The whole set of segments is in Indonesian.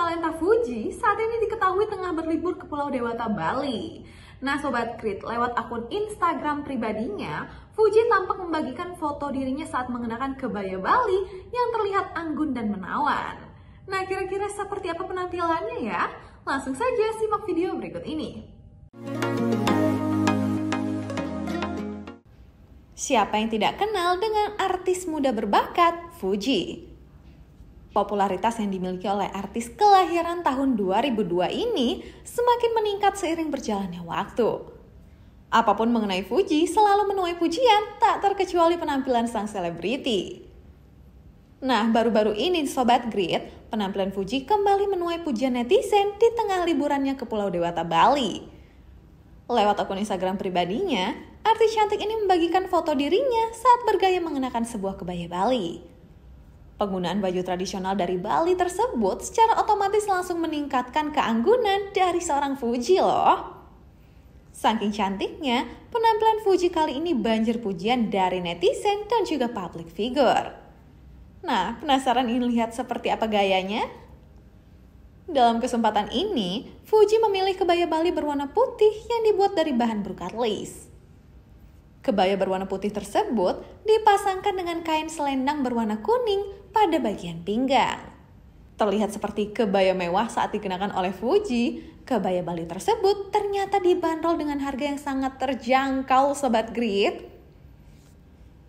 Talenta Fuji saat ini diketahui tengah berlibur ke Pulau Dewata, Bali. Nah Sobat Krit, lewat akun Instagram pribadinya, Fuji tampak membagikan foto dirinya saat mengenakan kebaya Bali yang terlihat anggun dan menawan. Nah kira-kira seperti apa penampilannya ya? Langsung saja simak video berikut ini. Siapa yang tidak kenal dengan artis muda berbakat Fuji? Popularitas yang dimiliki oleh artis kelahiran tahun 2002 ini semakin meningkat seiring berjalannya waktu. Apapun mengenai Fuji selalu menuai pujian, tak terkecuali penampilan sang selebriti. Nah, baru-baru ini Sobat Grid, penampilan Fuji kembali menuai pujian netizen di tengah liburannya ke Pulau Dewata, Bali. Lewat akun Instagram pribadinya, artis cantik ini membagikan foto dirinya saat bergaya mengenakan sebuah kebaya Bali. Penggunaan baju tradisional dari Bali tersebut secara otomatis langsung meningkatkan keanggunan dari seorang Fuji loh. Saking cantiknya, penampilan Fuji kali ini banjir pujian dari netizen dan juga public figure. Nah, penasaran ingin lihat seperti apa gayanya? Dalam kesempatan ini, Fuji memilih kebaya Bali berwarna putih yang dibuat dari bahan brokat lace. Kebaya berwarna putih tersebut dipasangkan dengan kain selendang berwarna kuning pada bagian pinggang. Terlihat seperti kebaya mewah saat dikenakan oleh Fuji, kebaya Bali tersebut ternyata dibanderol dengan harga yang sangat terjangkau Sobat Grid.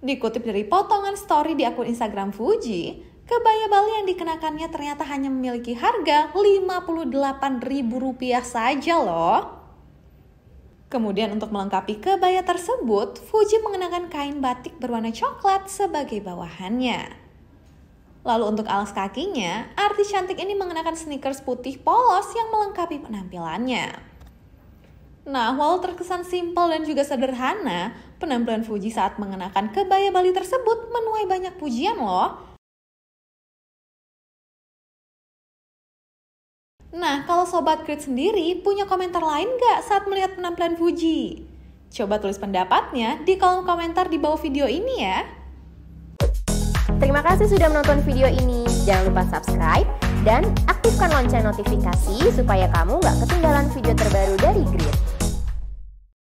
Dikutip dari potongan story di akun Instagram Fuji, kebaya Bali yang dikenakannya ternyata hanya memiliki harga Rp58.000 saja loh. Kemudian untuk melengkapi kebaya tersebut, Fuji mengenakan kain batik berwarna coklat sebagai bawahannya. Lalu untuk alas kakinya, artis cantik ini mengenakan sneakers putih polos yang melengkapi penampilannya. Nah, walau terkesan simpel dan juga sederhana, penampilan Fuji saat mengenakan kebaya Bali tersebut menuai banyak pujian loh. Nah, kalau Sobat Grid sendiri punya komentar lain nggak saat melihat penampilan Fuji? Coba tulis pendapatnya di kolom komentar di bawah video ini ya. Terima kasih sudah menonton video ini. Jangan lupa subscribe dan aktifkan lonceng notifikasi supaya kamu nggak ketinggalan video terbaru dari Grid.